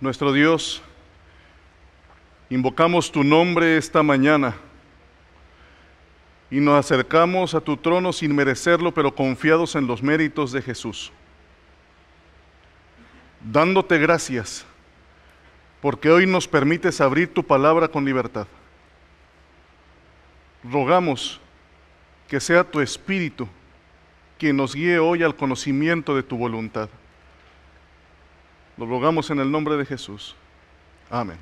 Nuestro Dios, invocamos tu nombre esta mañana y nos acercamos a tu trono sin merecerlo, pero confiados en los méritos de Jesús, dándote gracias porque hoy nos permites abrir tu palabra con libertad. Rogamos que sea tu Espíritu quien nos guíe hoy al conocimiento de tu voluntad. Lo rogamos en el nombre de Jesús. Amén.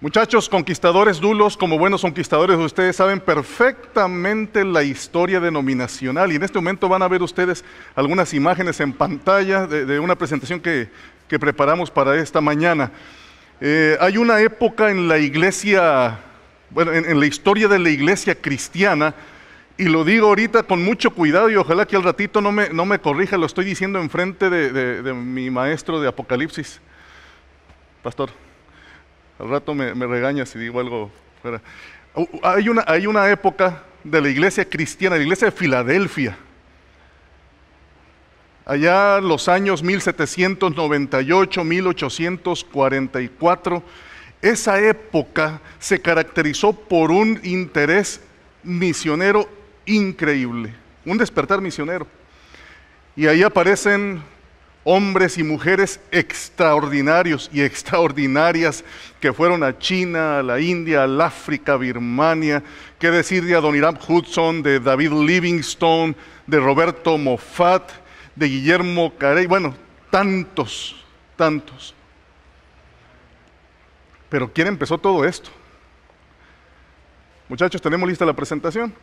Muchachos conquistadores dulos, como buenos conquistadores, ustedes saben perfectamente la historia denominacional. Y en este momento van a ver ustedes algunas imágenes en pantalla de, una presentación que, preparamos para esta mañana. Eh, hay una época en la iglesia, bueno, en la historia de la iglesia cristiana, y lo digo ahorita con mucho cuidado y ojalá que al ratito no me, no me corrija, lo estoy diciendo enfrente de, de, mi maestro de Apocalipsis. Pastor, al rato me, regaña regañas si digo algo fuera. Uh, hay una, hay una época de la iglesia cristiana, la iglesia de Filadelfia, allá los años 1798, 1844. Esa época se caracterizó por un interés misionero increíble, un despertar misionero. Y ahí aparecen hombres y mujeres extraordinarios y extraordinarias que fueron a China, a la India, al África, a Birmania. ¿Qué decir de Adoniram Hudson, de David Livingstone, de Roberto Moffat, de Guillermo Carey? Bueno, tantos, tantos. Pero ¿quién empezó todo esto? Muchachos, ¿tenemos lista la presentación?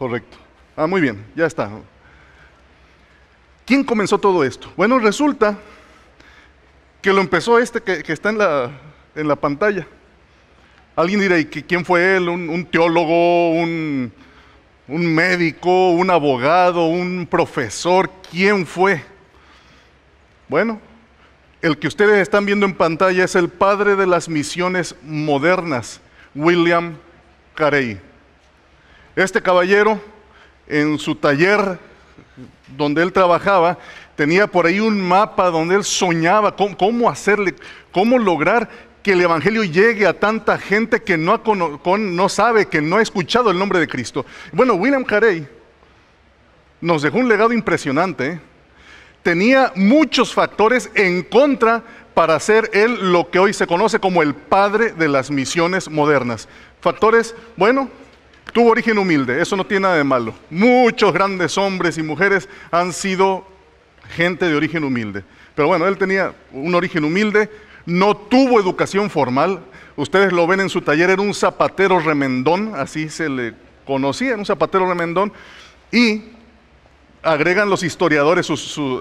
Correcto. Ah, muy bien, ya está. ¿Quién comenzó todo esto? Bueno, resulta que lo empezó este que, está en la, en la, pantalla. Alguien dirá, ¿y quién fue él? ¿Un, teólogo? un, médico? ¿Un abogado? ¿Un profesor? ¿Quién fue? Bueno, el que ustedes están viendo en pantalla es el padre de las misiones modernas, William Carey. Este caballero, en su taller donde él trabajaba, tenía por ahí un mapa donde él soñaba cómo, hacerle, cómo lograr que el Evangelio llegue a tanta gente que no, sabe, que no ha escuchado el nombre de Cristo. Bueno, William Carey nos dejó un legado impresionante. ¿eh? Tenía muchos factores en contra para ser él lo que hoy se conoce como el padre de las misiones modernas. Factores, bueno, tuvo origen humilde, eso no tiene nada de malo. Muchos grandes hombres y mujeres han sido gente de origen humilde. Pero bueno, él tenía un origen humilde, no tuvo educación formal. Ustedes lo ven en su taller, era un zapatero remendón, así se le conocía, un zapatero remendón. Y agregan los historiadores,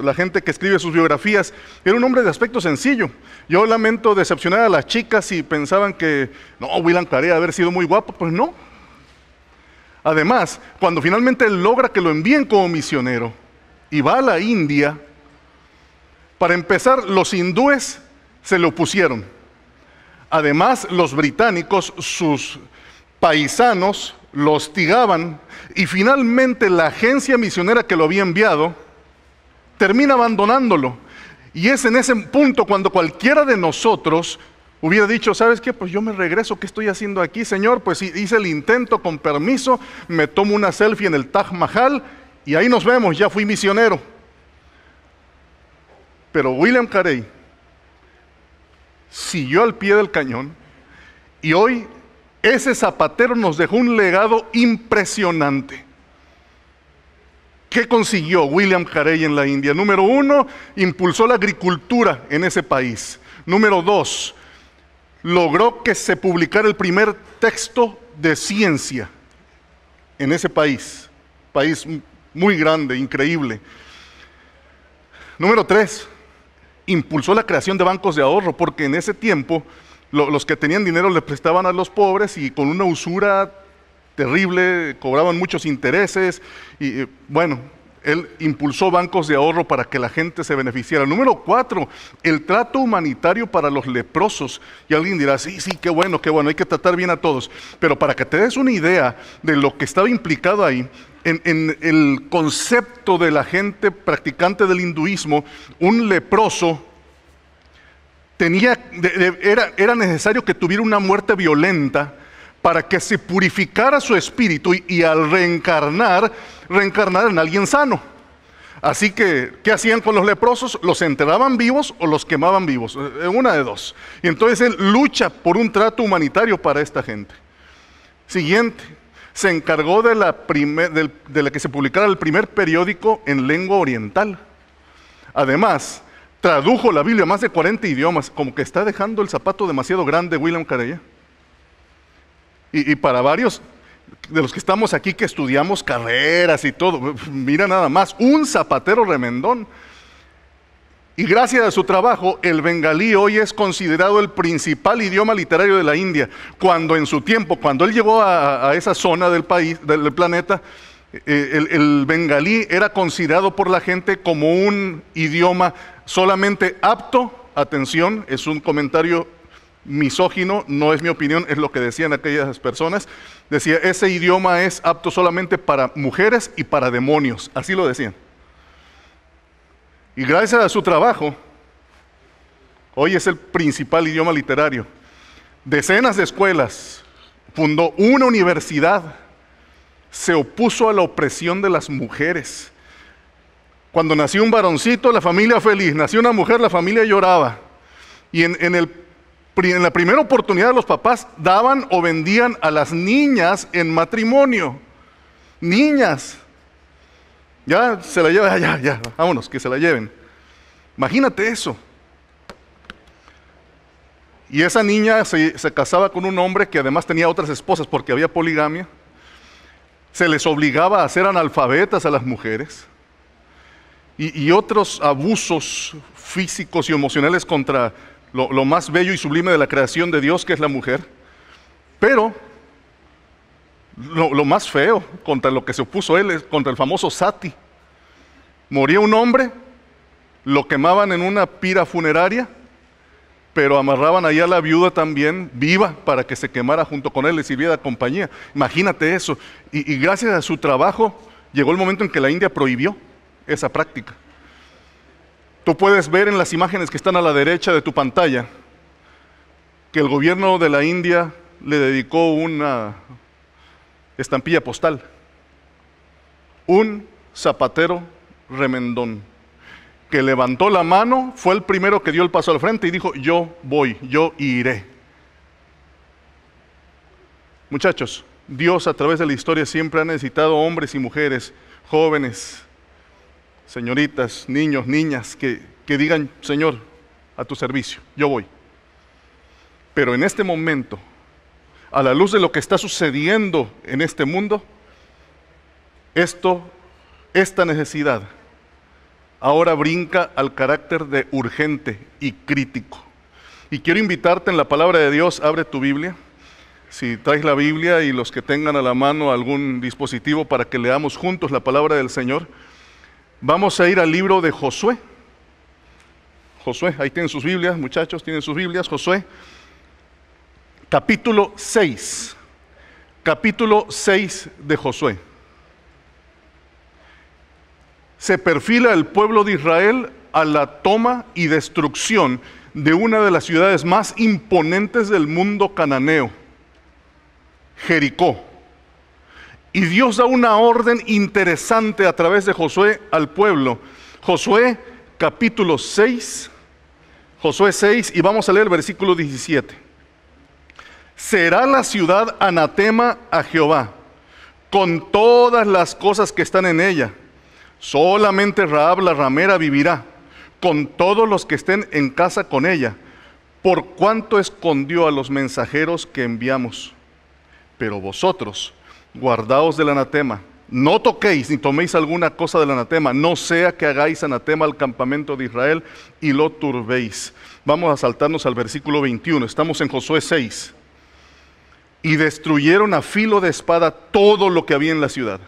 la gente que escribe sus biografías, era un hombre de aspecto sencillo. Yo lamento decepcionar a las chicas si pensaban que, no, William Carey, haber sido muy guapo, pues no, Además, cuando finalmente él logra que lo envíen como misionero y va a la India, para empezar, los hindúes se le opusieron. Además, los británicos, sus paisanos, lo hostigaban y finalmente la agencia misionera que lo había enviado termina abandonándolo. Y es en ese punto cuando cualquiera de nosotros Hubiera dicho, ¿sabes qué? Pues yo me regreso, ¿qué estoy haciendo aquí, Señor? Pues hice el intento con permiso, me tomo una selfie en el Taj Mahal y ahí nos vemos, ya fui misionero. Pero William Carey siguió al pie del cañón y hoy ese zapatero nos dejó un legado impresionante. ¿Qué consiguió William Carey en la India? Número uno, impulsó la agricultura en ese país. Número dos, logró que se publicara el primer texto de ciencia en ese país. País muy grande, increíble. Número tres, impulsó la creación de bancos de ahorro, porque en ese tiempo los que tenían dinero le prestaban a los pobres y con una usura terrible cobraban muchos intereses y bueno, él impulsó bancos de ahorro para que la gente se beneficiara. Número cuatro, el trato humanitario para los leprosos. Y alguien dirá, sí, sí, qué bueno, qué bueno, hay que tratar bien a todos. Pero para que te des una idea de lo que estaba implicado ahí, en, el concepto de la gente practicante del hinduismo, un leproso tenía, era necesario que tuviera una muerte violenta para que se purificara su espíritu y, al reencarnar, reencarnar en alguien sano. Así que, ¿qué hacían con los leprosos? ¿Los enterraban vivos o los quemaban vivos? Eh, una de dos. Y entonces él lucha por un trato humanitario para esta gente. Siguiente, se encargó de la, la que se publicara el primer periódico en lengua oriental. Además, tradujo la Biblia a más de 40 idiomas, como que está dejando el zapato demasiado grande William Carey. Y, para varios de los que estamos aquí que estudiamos carreras y todo, mira nada más, un zapatero remendón. Y gracias a su trabajo, el bengalí hoy es considerado el principal idioma literario de la India, cuando en su tiempo, cuando él llegó a, esa zona del país, del planeta, eh, eh, el, el, bengalí era considerado por la gente como un idioma solamente apto, atención, es un comentario misógino, no es mi opinión, es lo que decían aquellas personas. Decía, ese idioma es apto solamente para mujeres y para demonios, así lo decían. Y gracias a su trabajo, hoy es el principal idioma literario. Decenas de escuelas, fundó una universidad, se opuso a la opresión de las mujeres. Cuando nació un varoncito, la familia feliz, nació una mujer, la familia lloraba. Y en, en el en la primera oportunidad los papás daban o vendían a las niñas en matrimonio. Niñas. Ya se la lleva, ya, ya, vámonos, que se la lleven. Imagínate eso. Y esa niña se, casaba con un hombre que además tenía otras esposas porque había poligamia. Se les obligaba a ser analfabetas a las mujeres. Y, y otros abusos físicos y emocionales contra lo, más bello y sublime de la creación de Dios, que es la mujer, pero lo, más feo contra lo que se opuso él es contra el famoso Sati. Moría un hombre, lo quemaban en una pira funeraria, pero amarraban allá a la viuda también viva para que se quemara junto con él, le sirviera compañía. Imagínate eso. y gracias a su trabajo llegó el momento en que la India prohibió esa práctica puedes ver en las imágenes que están a la derecha de tu pantalla que el gobierno de la India le dedicó una estampilla postal. Un zapatero remendón que levantó la mano, fue el primero que dio el paso al frente y dijo, yo voy, yo iré. Muchachos, Dios a través de la historia siempre ha necesitado hombres y mujeres, jóvenes, señoritas, niños, niñas, que, digan, Señor, a tu servicio, yo voy. Pero en este momento, a la luz de lo que está sucediendo en este mundo, esto, esta necesidad ahora brinca al carácter de urgente y crítico. Y quiero invitarte en la palabra de Dios, abre tu Biblia. Si traes la Biblia y los que tengan a la mano algún dispositivo para que leamos juntos la palabra del Señor, Vamos a ir al libro de Josué. Josué, ahí tienen sus Biblias, muchachos, tienen sus Biblias. Josué, capítulo 6. Capítulo 6 de Josué. Se perfila el pueblo de Israel a la toma y destrucción de una de las ciudades más imponentes del mundo cananeo, Jericó. Y Dios da una orden interesante a través de Josué al pueblo. Josué capítulo 6, Josué 6, y vamos a leer el versículo 17. Será la ciudad anatema a Jehová, con todas las cosas que están en ella. Solamente Raab la ramera vivirá, con todos los que estén en casa con ella, por cuanto escondió a los mensajeros que enviamos. Pero vosotros, guardaos del anatema. No toquéis ni toméis alguna cosa del anatema, no sea que hagáis anatema al campamento de Israel y lo turbéis. Vamos a saltarnos al versículo 21, estamos en Josué 6. Y destruyeron a filo de espada todo lo que había en la ciudad,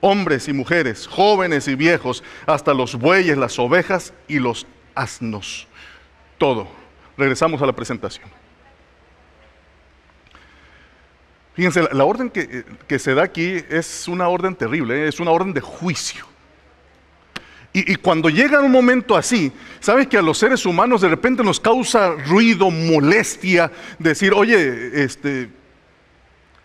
hombres y mujeres, jóvenes y viejos, hasta los bueyes, las ovejas y los asnos. Todo. Regresamos a la presentación. Fíjense, la, orden eh, que, se da aquí es una orden terrible, ¿eh? es una orden de juicio. Y, cuando llega un momento así, sabes que a los seres humanos de repente nos causa ruido, molestia, decir, oye, este,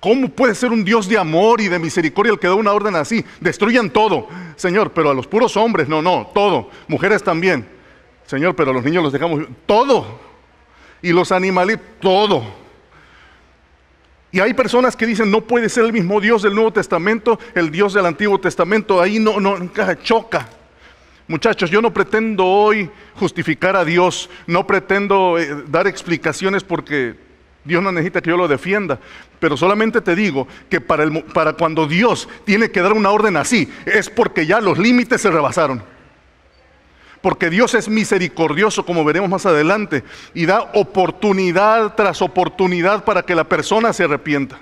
¿cómo puede ser un Dios de amor y de misericordia el que da una orden así? Destruyan todo, Señor, pero a los puros hombres, no, no, todo, mujeres también, Señor, pero a los niños los dejamos, todo, y los animales, todo. Y hay personas que dicen, no puede ser el mismo Dios del Nuevo Testamento, el Dios del Antiguo Testamento, ahí no, no, choca. Muchachos, yo no pretendo hoy justificar a Dios, no pretendo eh, dar explicaciones porque Dios no necesita que yo lo defienda, pero solamente te digo que para cuando Dios tiene que dar una orden así, es porque ya los límites se rebasaron porque Dios es misericordioso, como veremos más adelante, y da oportunidad tras oportunidad para que la persona se arrepienta.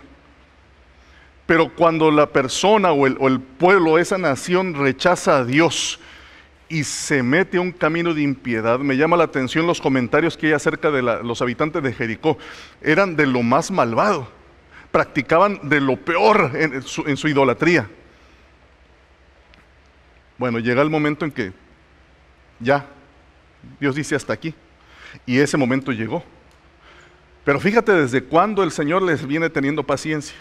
Pero cuando la persona o el, o pueblo, esa nación, rechaza a Dios y se mete a un camino de impiedad, me llama la atención los comentarios que hay acerca de los habitantes de Jericó. Eran de lo más malvado, practicaban de lo peor en su idolatría. Bueno, llega el momento en que ya, Dios dice hasta aquí. Y ese momento llegó. Pero fíjate desde cuándo el Señor les viene teniendo paciencia.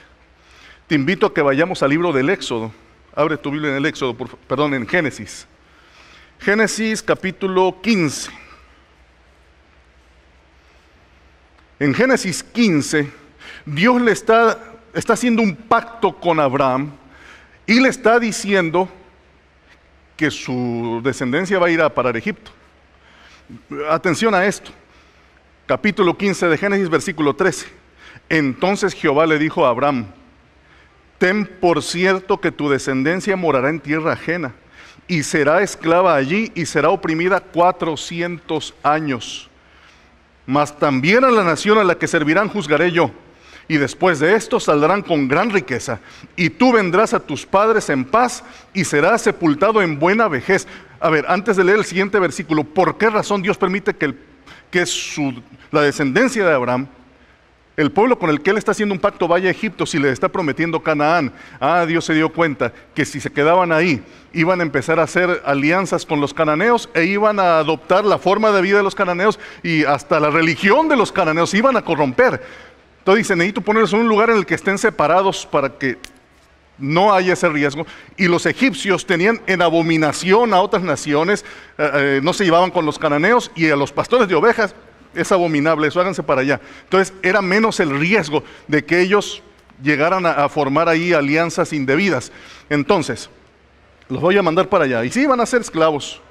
Te invito a que vayamos al libro del Éxodo. Abre tu Biblia en el Éxodo, perdón, en Génesis. Génesis capítulo 15. En Génesis 15, Dios le está haciendo un pacto con Abraham y le está diciendo que su descendencia va a ir a parar Egipto. Atención a esto. Capítulo 15 de Génesis, versículo 13. Entonces Jehová le dijo a Abraham, ten por cierto que tu descendencia morará en tierra ajena y será esclava allí y será oprimida cuatrocientos años. Mas también a la nación a la que servirán juzgaré yo y después de esto saldrán con gran riqueza, y tú vendrás a tus padres en paz y serás sepultado en buena vejez. A ver, antes de leer el siguiente versículo, ¿por qué razón Dios permite que, la descendencia de Abraham, el pueblo con el que él está haciendo un pacto, vaya a Egipto si le está prometiendo Canaán? Ah, Dios se dio cuenta que si se quedaban ahí, iban a empezar a hacer alianzas con los cananeos e iban a adoptar la forma de vida de los cananeos y hasta la religión de los cananeos iban a corromper. Entonces dice, necesito ponerlos en un lugar en el que estén separados para que no haya ese riesgo. Y los egipcios tenían en abominación a otras naciones, eh, eh, no se llevaban con los cananeos y a los pastores de ovejas. Es abominable, eso háganse para allá. Entonces era menos el riesgo de que ellos llegaran a, a formar ahí alianzas indebidas. Entonces, los voy a mandar para allá. Y sí, van a ser esclavos,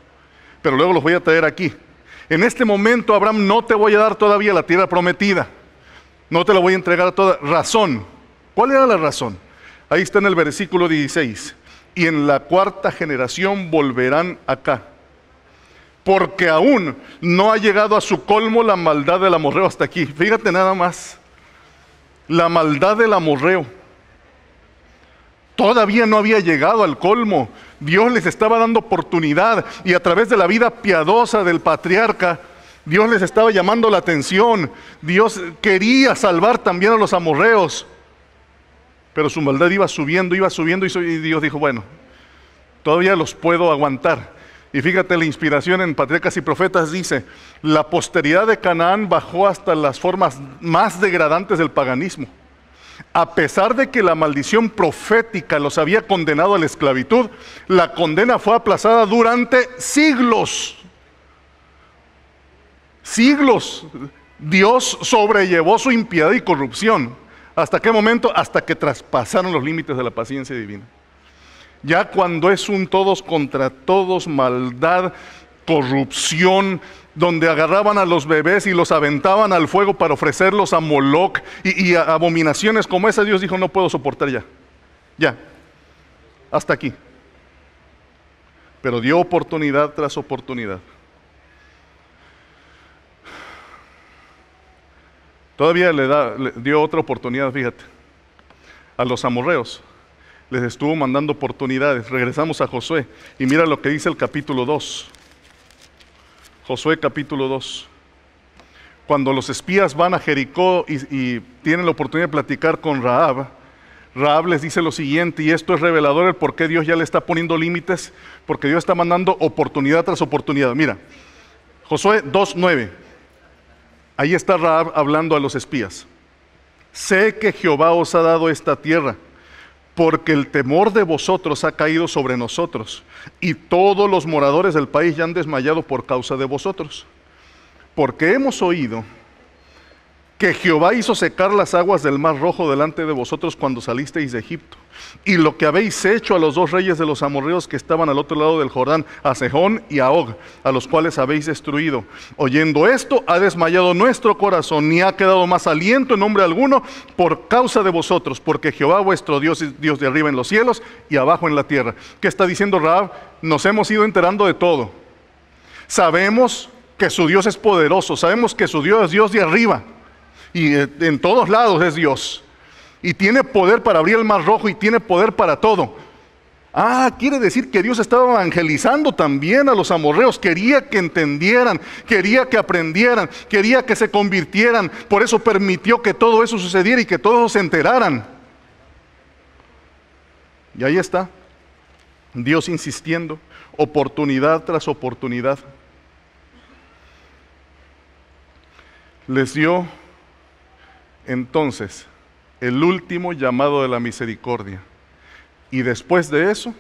pero luego los voy a traer aquí. En este momento, Abraham, no te voy a dar todavía la tierra prometida. No te la voy a entregar a toda razón. ¿Cuál era la razón? Ahí está en el versículo 16. Y en la cuarta generación volverán acá. Porque aún no ha llegado a su colmo la maldad del amorreo hasta aquí. Fíjate nada más. La maldad del amorreo. Todavía no había llegado al colmo. Dios les estaba dando oportunidad y a través de la vida piadosa del patriarca Dios les estaba llamando la atención. Dios quería salvar también a los amorreos. Pero su maldad iba subiendo, iba subiendo y Dios dijo, bueno, todavía los puedo aguantar. Y fíjate, la inspiración en Patriarcas y Profetas dice, la posteridad de Canaán bajó hasta las formas más degradantes del paganismo. A pesar de que la maldición profética los había condenado a la esclavitud, la condena fue aplazada durante siglos siglos Dios sobrellevó su impiedad y corrupción. ¿Hasta qué momento? Hasta que traspasaron los límites de la paciencia divina. Ya cuando es un todos contra todos, maldad, corrupción, donde agarraban a los bebés y los aventaban al fuego para ofrecerlos a Moloch y, abominaciones como esa, Dios dijo, no puedo soportar ya. Ya. Hasta aquí. Pero dio oportunidad tras oportunidad. Todavía le, dio otra oportunidad, fíjate, a los amorreos. Les estuvo mandando oportunidades. Regresamos a Josué y mira lo que dice el capítulo 2. Josué capítulo 2. Cuando los espías van a Jericó y, tienen la oportunidad de platicar con Raab, Raab les dice lo siguiente, y esto es revelador el por qué Dios ya le está poniendo límites, porque Dios está mandando oportunidad tras oportunidad. Mira, Josué 2.9, Ahí está Raab hablando a los espías. Sé que Jehová os ha dado esta tierra, porque el temor de vosotros ha caído sobre nosotros, y todos los moradores del país ya han desmayado por causa de vosotros. Porque hemos oído que Jehová hizo secar las aguas del mar rojo delante de vosotros cuando salisteis de Egipto. Y lo que habéis hecho a los dos reyes de los amorreos que estaban al otro lado del Jordán, a Sejón y a Og, a los cuales habéis destruido. Oyendo esto, ha desmayado nuestro corazón, ni ha quedado más aliento en nombre alguno por causa de vosotros, porque Jehová vuestro Dios es Dios de arriba en los cielos y abajo en la tierra. ¿Qué está diciendo Raab? Nos hemos ido enterando de todo. Sabemos que su Dios es poderoso, sabemos que su Dios es Dios de arriba y eh, en todos lados es Dios. Y tiene poder para abrir el mar rojo y tiene poder para todo. Ah, quiere decir que Dios estaba evangelizando también a los amorreos. Quería que entendieran, quería que aprendieran, quería que se convirtieran. Por eso permitió que todo eso sucediera y que todos se enteraran. Y ahí está. Dios insistiendo, oportunidad tras oportunidad. Les dio entonces el último llamado de la misericordia. Y después de eso,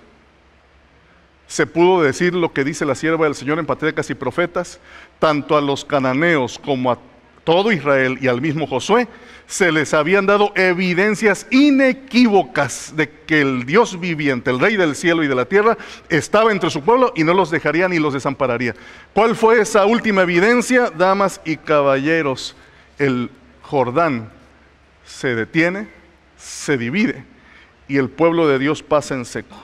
se pudo decir lo que dice la sierva del Señor en Patriarcas y Profetas, tanto a los cananeos como a todo Israel y al mismo Josué, se les habían dado evidencias inequívocas de que el Dios viviente, el Rey del cielo y de la tierra, estaba entre su pueblo y no los dejaría ni los desampararía. ¿Cuál fue esa última evidencia, damas y caballeros? El Jordán se detiene, se divide y el pueblo de Dios pasa en seco.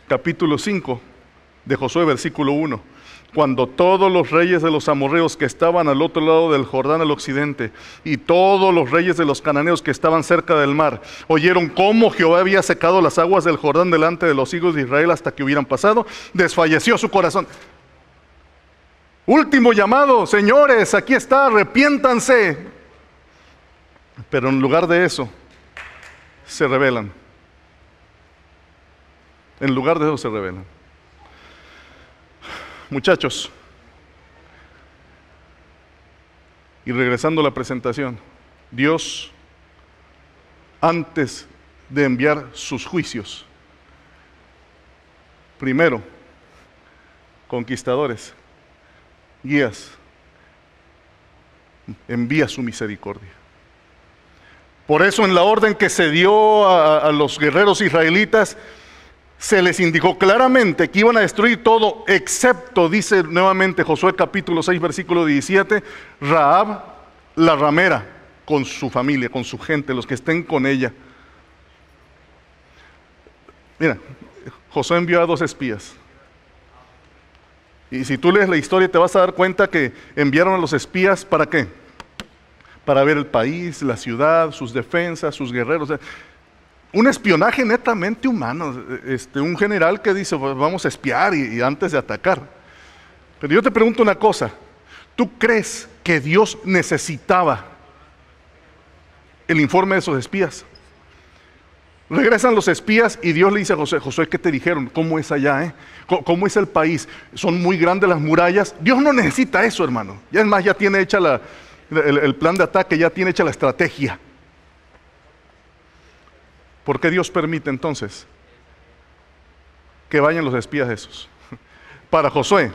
Capítulo 5 de Josué, versículo 1. Cuando todos los reyes de los amorreos que estaban al otro lado del Jordán al occidente y todos los reyes de los cananeos que estaban cerca del mar oyeron cómo Jehová había secado las aguas del Jordán delante de los hijos de Israel hasta que hubieran pasado, desfalleció su corazón. Último llamado, señores, aquí está, arrepiéntanse. Pero en lugar de eso, se rebelan. En lugar de eso se rebelan. Muchachos, y regresando a la presentación, Dios, antes de enviar sus juicios, primero, conquistadores, guías, envía su misericordia. Por eso en la orden que se dio a, los guerreros israelitas, se les indicó claramente que iban a destruir todo, excepto, dice nuevamente Josué capítulo 6, versículo 17, Raab, la ramera, con su familia, con su gente, los que estén con ella. Mira, Josué envió a dos espías. Y si tú lees la historia te vas a dar cuenta que enviaron a los espías para qué? Para ver el país, la ciudad, sus defensas, sus guerreros. un espionaje netamente humano. Este, un general que dice, pues, vamos a espiar y, y antes de atacar. Pero yo te pregunto una cosa. ¿Tú crees que Dios necesitaba el informe de esos espías? Regresan los espías y Dios le dice a José, José, ¿qué te dijeron? ¿Cómo es allá? Eh? ¿Cómo es el país? Son muy grandes las murallas. Dios no necesita eso, hermano. Ya es más, ya tiene hecha el, plan de ataque, ya tiene hecha la estrategia. ¿Por qué Dios permite entonces que vayan los espías esos? Para Josué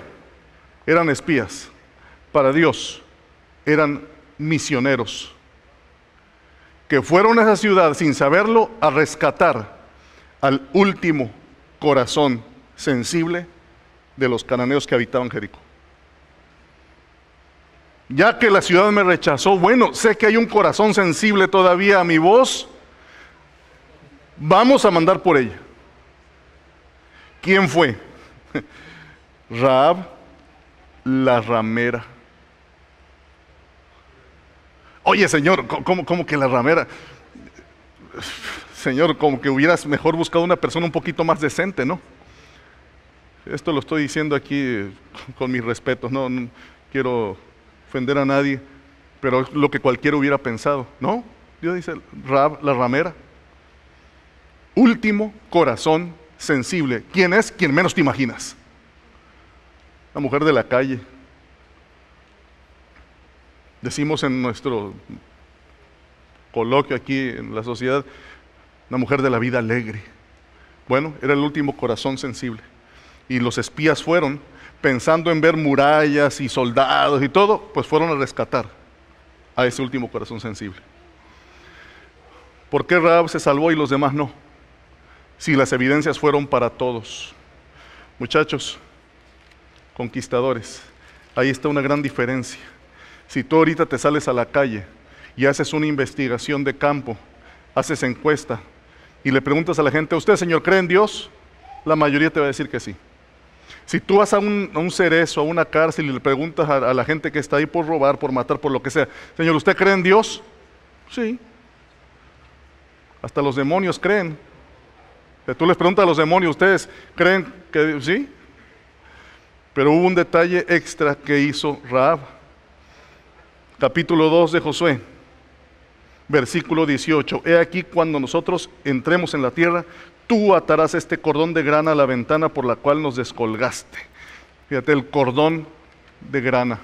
eran espías, para Dios eran misioneros que fueron a esa ciudad sin saberlo a rescatar al último corazón sensible de los cananeos que habitaban Jericó. Ya que la ciudad me rechazó, bueno, sé que hay un corazón sensible todavía a mi voz, vamos a mandar por ella. ¿Quién fue? Raab, la ramera. Oye, Señor, ¿cómo, que la ramera? Señor, como que hubieras mejor buscado una persona un poquito más decente, ¿no? Esto lo estoy diciendo aquí eh, con mis respetos, no, quiero ofender a nadie, pero lo que cualquiera hubiera pensado, ¿no? Dios dice, la ramera, último corazón sensible. ¿Quién es? Quien menos te imaginas. La mujer de la calle, Decimos en nuestro coloquio aquí en la sociedad, una mujer de la vida alegre. Bueno, era el último corazón sensible. Y los espías fueron, pensando en ver murallas y soldados y todo, pues fueron a rescatar a ese último corazón sensible. ¿Por qué Raab se salvó y los demás no? Si las evidencias fueron para todos. Muchachos, conquistadores, ahí está una gran diferencia. Si tú ahorita te sales a la calle y haces una investigación de campo, haces encuesta y le preguntas a la gente, ¿usted, señor, cree en Dios? La mayoría te va a decir que sí. Si tú vas a un, cerezo, a una cárcel y le preguntas a, la gente que está ahí por robar, por matar, por lo que sea, Señor, ¿usted cree en Dios? Sí. Hasta los demonios creen. Tú les preguntas a los demonios, ¿ustedes creen que sí? Pero hubo un detalle extra que hizo Raab capítulo 2 de Josué, versículo 18. He aquí cuando nosotros entremos en la tierra, tú atarás este cordón de grana a la ventana por la cual nos descolgaste. Fíjate, el cordón de grana.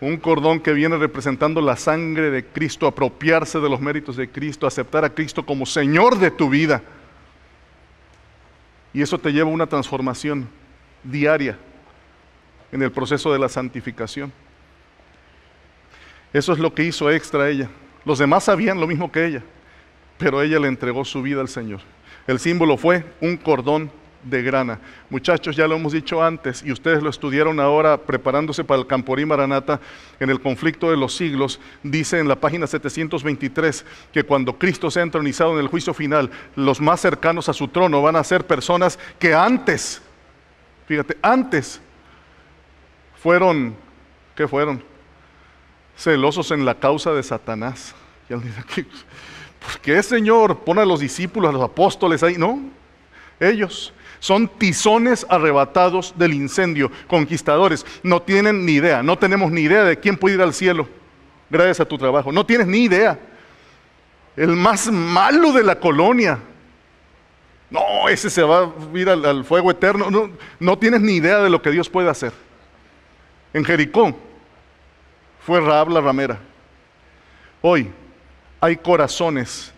Un cordón que viene representando la sangre de Cristo, apropiarse de los méritos de Cristo, aceptar a Cristo como Señor de tu vida. Y eso te lleva a una transformación diaria en el proceso de la santificación. Eso es lo que hizo extra ella. Los demás sabían lo mismo que ella, pero ella le entregó su vida al Señor. El símbolo fue un cordón de grana. Muchachos, ya lo hemos dicho antes y ustedes lo estudiaron ahora preparándose para el Camporí Maranata en el conflicto de los siglos. Dice en la página 723 que cuando Cristo sea entronizado en el juicio final, los más cercanos a su trono van a ser personas que antes, fíjate, antes fueron, ¿qué fueron? celosos en la causa de Satanás. ¿por qué Señor pone a los discípulos, a los apóstoles ahí? No, ellos son tizones arrebatados del incendio, conquistadores. No tienen ni idea, no tenemos ni idea de quién puede ir al cielo gracias a tu trabajo. No tienes ni idea. El más malo de la colonia. No, ese se va a ir al, fuego eterno. No, no tienes ni idea de lo que Dios puede hacer. En Jericó, fue Raab ramera. Hoy hay corazones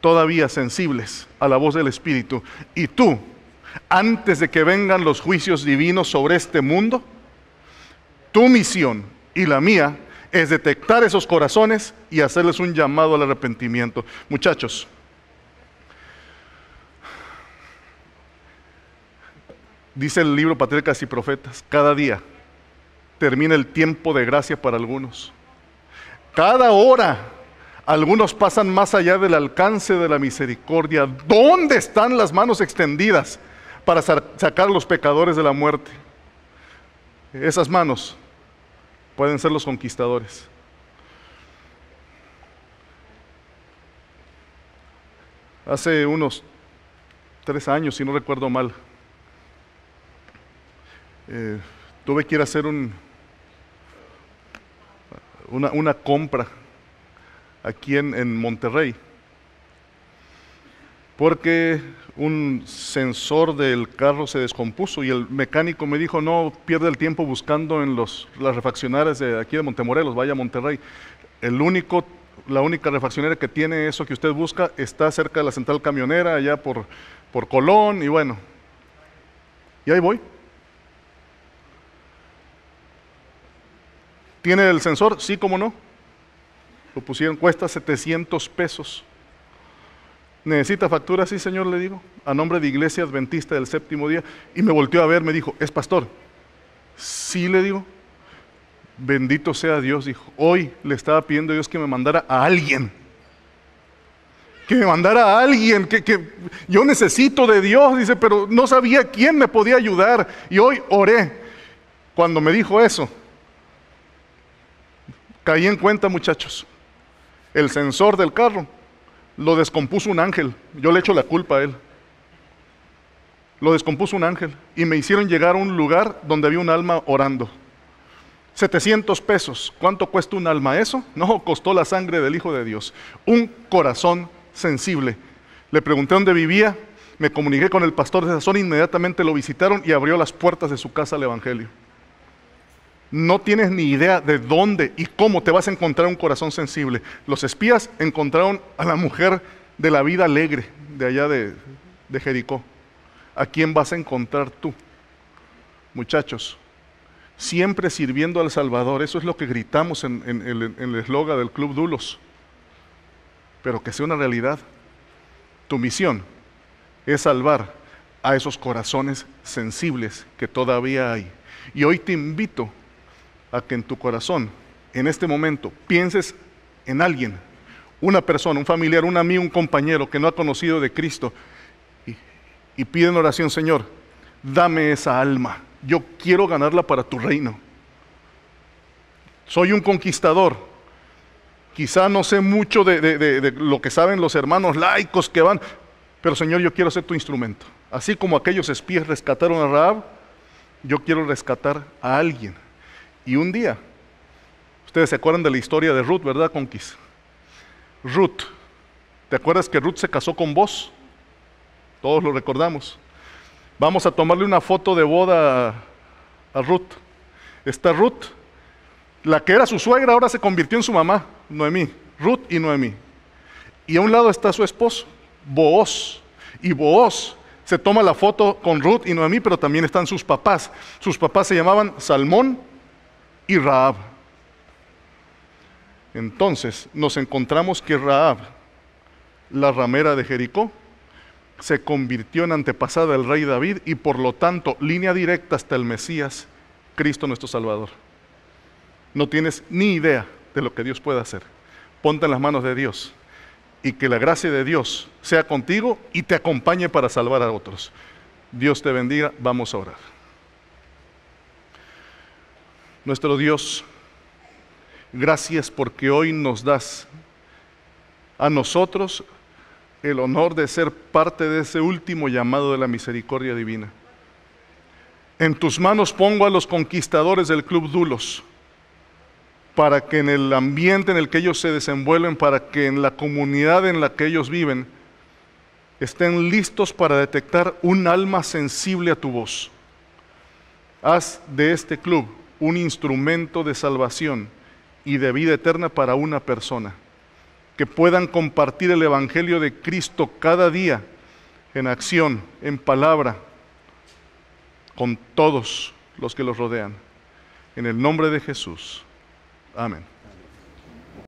todavía sensibles a la voz del Espíritu. Y tú, antes de que vengan los juicios divinos sobre este mundo, tu misión y la mía es detectar esos corazones y hacerles un llamado al arrepentimiento. Muchachos, dice el libro Patriarcas y Profetas, cada día termina el tiempo de gracia para algunos. Cada hora algunos pasan más allá del alcance de la misericordia. ¿Dónde están las manos extendidas para sacar a los pecadores de la muerte? Esas manos pueden ser los conquistadores. Hace unos tres años, si no recuerdo mal, eh, tuve que ir a hacer un, una, compra aquí en, Monterrey, porque un sensor del carro se descompuso y el mecánico me dijo, no pierde el tiempo buscando en los, las refaccionarias de aquí de Montemorelos, vaya a Monterrey. El único, la única refaccionaria que tiene eso que usted busca está cerca de la central camionera, allá por, por Colón, y bueno, y ahí voy. ¿Tiene el sensor? Sí, cómo no. Lo pusieron, cuesta 700 pesos. ¿Necesita factura? Sí, señor, le digo. A nombre de Iglesia Adventista del Séptimo Día. Y me volteó a ver, me dijo, ¿es pastor? Sí, le digo. Bendito sea Dios, dijo. Hoy le estaba pidiendo a Dios que me mandara a alguien. Que me mandara a alguien, que, que yo necesito de Dios, dice, pero no sabía quién me podía ayudar. Y hoy oré. Cuando me dijo eso, Caí en cuenta, muchachos. El sensor del carro lo descompuso un ángel. Yo le echo la culpa a él. Lo descompuso un ángel y me hicieron llegar a un lugar donde había un alma orando. 700 pesos. ¿Cuánto cuesta un alma eso? No, costó la sangre del Hijo de Dios. Un corazón sensible. Le pregunté dónde vivía, me comuniqué con el pastor de esa zona, inmediatamente lo visitaron y abrió las puertas de su casa al Evangelio no tienes ni idea de dónde y cómo te vas a encontrar un corazón sensible. Los espías encontraron a la mujer de la vida alegre de allá de, Jericó. ¿A quién vas a encontrar tú? Muchachos, siempre sirviendo al Salvador, eso es lo que gritamos en, en el eslogan del Club Dulos. Pero que sea una realidad. Tu misión es salvar a esos corazones sensibles que todavía hay. Y hoy te invito a que en tu corazón, en este momento, pienses en alguien, una persona, un familiar, un amigo, un compañero que no ha conocido de Cristo y, piden pide en oración, Señor, dame esa alma, yo quiero ganarla para tu reino. Soy un conquistador. Quizá no sé mucho de, lo que saben los hermanos laicos que van, pero Señor, yo quiero ser tu instrumento. Así como aquellos espías rescataron a Raab, yo quiero rescatar a alguien y un día. Ustedes se acuerdan de la historia de Ruth, ¿verdad, Conquis? Ruth, ¿te acuerdas que Ruth se casó con vos? Todos lo recordamos. Vamos a tomarle una foto de boda a, Ruth. Está Ruth, la que era su suegra, ahora se convirtió en su mamá, Noemí. Ruth y Noemí. Y a un lado está su esposo, Booz. Y Booz se toma la foto con Ruth y Noemí, pero también están sus papás. Sus papás se llamaban Salmón y Raab. Entonces nos encontramos que Raab, la ramera de Jericó, se convirtió en antepasada del rey David y por lo tanto línea directa hasta el Mesías, Cristo nuestro Salvador. No tienes ni idea de lo que Dios puede hacer. Ponte en las manos de Dios y que la gracia de Dios sea contigo y te acompañe para salvar a otros. Dios te bendiga, vamos a orar. Nuestro Dios, gracias porque hoy nos das a nosotros el honor de ser parte de ese último llamado de la misericordia divina. En tus manos pongo a los conquistadores del Club Dulos para que en el ambiente en el que ellos se desenvuelven, para que en la comunidad en la que ellos viven, estén listos para detectar un alma sensible a tu voz. Haz de este club un instrumento de salvación y de vida eterna para una persona. Que puedan compartir el Evangelio de Cristo cada día, en acción, en palabra, con todos los que los rodean. En el nombre de Jesús. Amén.